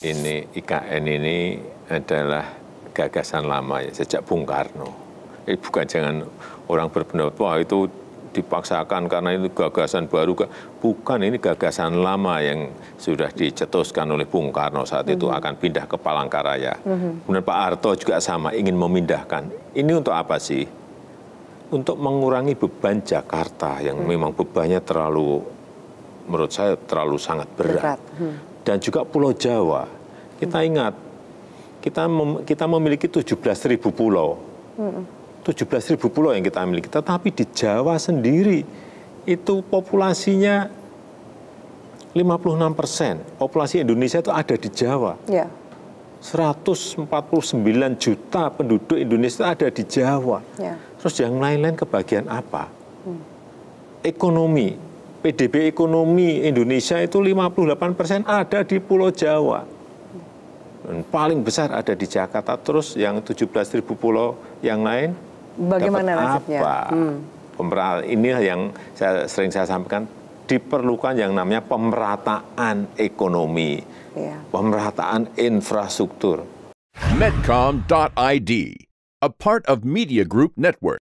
ini IKN ini adalah gagasan lama ya, sejak Bung Karno. Eh bukan jangan orang berpendapat, wah itu dipaksakan karena itu gagasan baru. Bukan, ini gagasan lama yang sudah dicetuskan oleh Bung Karno saat mm -hmm. itu mhm. akan pindah ke Palangkaraya. Mm -hmm. Kemudian Pak Arto juga sama, ingin memindahkan. Ini untuk apa sih? Untuk mengurangi beban Jakarta yang mm -hmm. memang bebannya terlalu, menurut saya terlalu sangat berat. berat. -hmm dan juga Pulau Jawa. Kita hmm. ingat, kita mem, kita memiliki 17.000 pulau. Hmm. 17.000 pulau yang kita miliki, tetapi di Jawa sendiri itu populasinya 56 persen. Populasi Indonesia itu ada di Jawa. Yeah. Ya. 149 juta penduduk Indonesia ada di Jawa. Yeah. Terus yang lain-lain kebagian apa? Hmm. Ekonomi, PDB ekonomi Indonesia itu 58 persen ada di Pulau Jawa. Dan paling besar ada di Jakarta, terus yang 17 ribu pulau yang lain Bagaimana nasibnya? apa? Hmm. inilah yang saya, sering saya sampaikan, diperlukan yang namanya pemerataan ekonomi, yeah. pemerataan infrastruktur. Medcom.id, a part of Media Group Network.